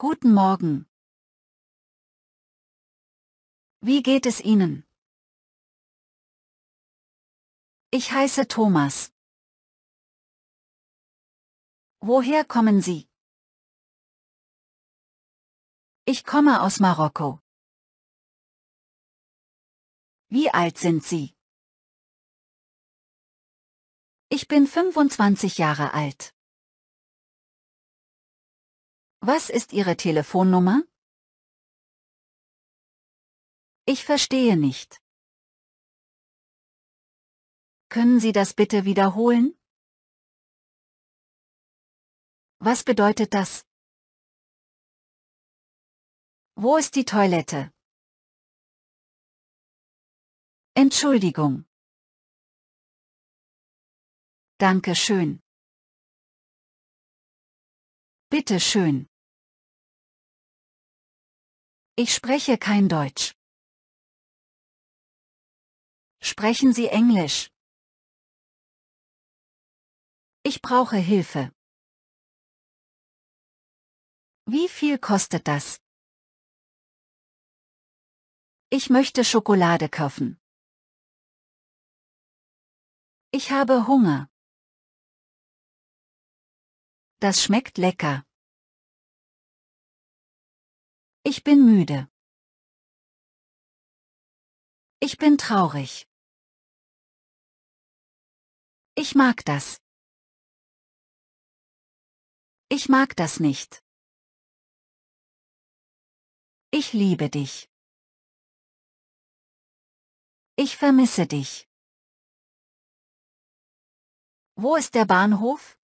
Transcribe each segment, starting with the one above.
Guten Morgen. Wie geht es Ihnen? Ich heiße Thomas. Woher kommen Sie? Ich komme aus Marokko. Wie alt sind Sie? Ich bin 25 Jahre alt. Was ist Ihre Telefonnummer? Ich verstehe nicht. Können Sie das bitte wiederholen? Was bedeutet das? Wo ist die Toilette? Entschuldigung. Danke schön. Bitte schön. Ich spreche kein Deutsch. Sprechen Sie Englisch? Ich brauche Hilfe. Wie viel kostet das? Ich möchte Schokolade kaufen. Ich habe Hunger. Das schmeckt lecker. Ich bin müde. Ich bin traurig. Ich mag das. Ich mag das nicht. Ich liebe dich. Ich vermisse dich. Wo ist der Bahnhof?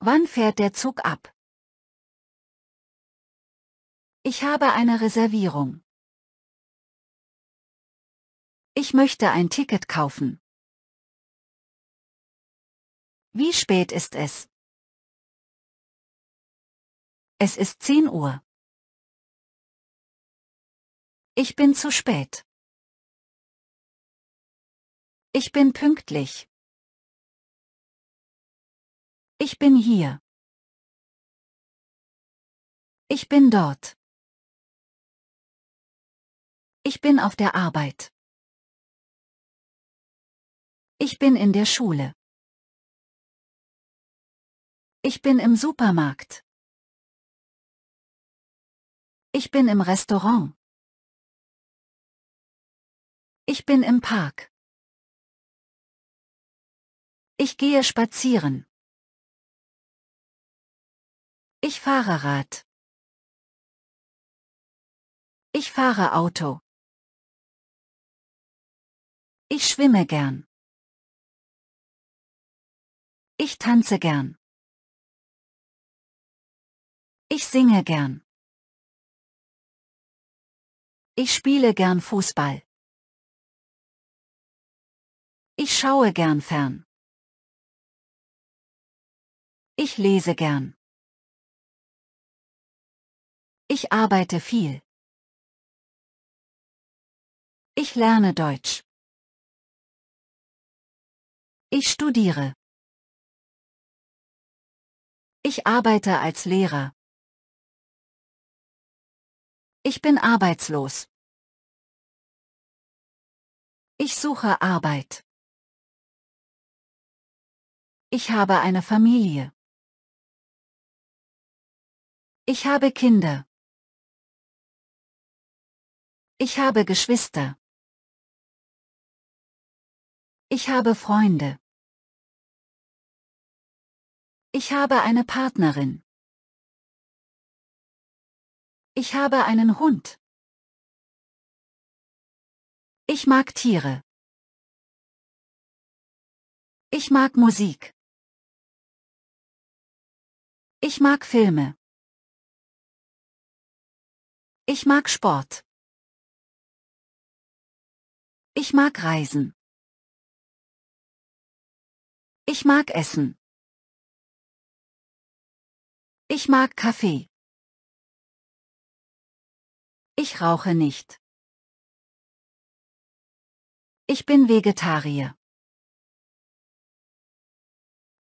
Wann fährt der Zug ab? Ich habe eine Reservierung. Ich möchte ein Ticket kaufen. Wie spät ist es? Es ist 10 Uhr. Ich bin zu spät. Ich bin pünktlich. Ich bin hier. Ich bin dort. Ich bin auf der Arbeit. Ich bin in der Schule. Ich bin im Supermarkt. Ich bin im Restaurant. Ich bin im Park. Ich gehe spazieren. Ich fahre Rad. Ich fahre Auto. Ich schwimme gern. Ich tanze gern. Ich singe gern. Ich spiele gern Fußball. Ich schaue gern fern. Ich lese gern. Ich arbeite viel. Ich lerne Deutsch. Ich studiere. Ich arbeite als Lehrer. Ich bin arbeitslos. Ich suche Arbeit. Ich habe eine Familie. Ich habe Kinder. Ich habe Geschwister. Ich habe Freunde. Ich habe eine Partnerin. Ich habe einen Hund. Ich mag Tiere. Ich mag Musik. Ich mag Filme. Ich mag Sport. Ich mag Reisen. Ich mag Essen. Ich mag Kaffee. Ich rauche nicht. Ich bin Vegetarier.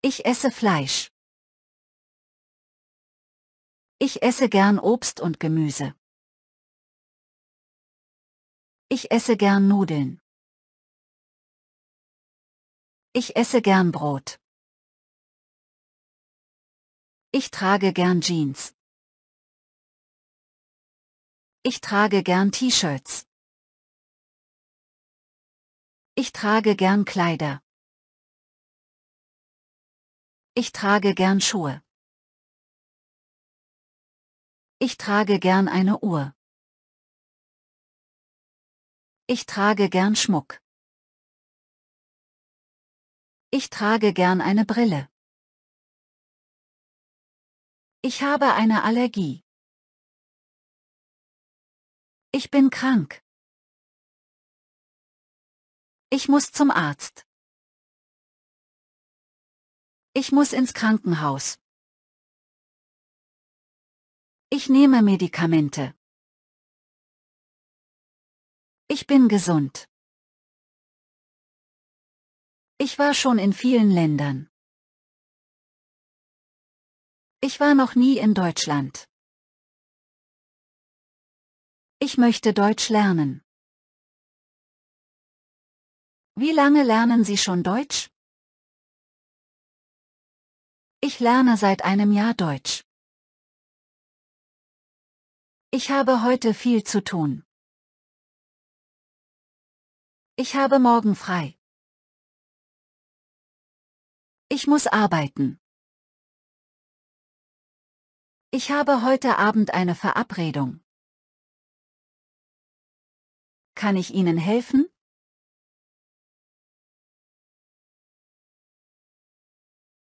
Ich esse Fleisch. Ich esse gern Obst und Gemüse. Ich esse gern Nudeln. Ich esse gern Brot. Ich trage gern Jeans. Ich trage gern T-Shirts. Ich trage gern Kleider. Ich trage gern Schuhe. Ich trage gern eine Uhr. Ich trage gern Schmuck. Ich trage gern eine Brille. Ich habe eine Allergie. Ich bin krank. Ich muss zum Arzt. Ich muss ins Krankenhaus. Ich nehme Medikamente. Ich bin gesund. Ich war schon in vielen Ländern. Ich war noch nie in Deutschland. Ich möchte Deutsch lernen. Wie lange lernen Sie schon Deutsch? Ich lerne seit einem Jahr Deutsch. Ich habe heute viel zu tun. Ich habe morgen frei. Ich muss arbeiten. Ich habe heute Abend eine Verabredung. Kann ich Ihnen helfen?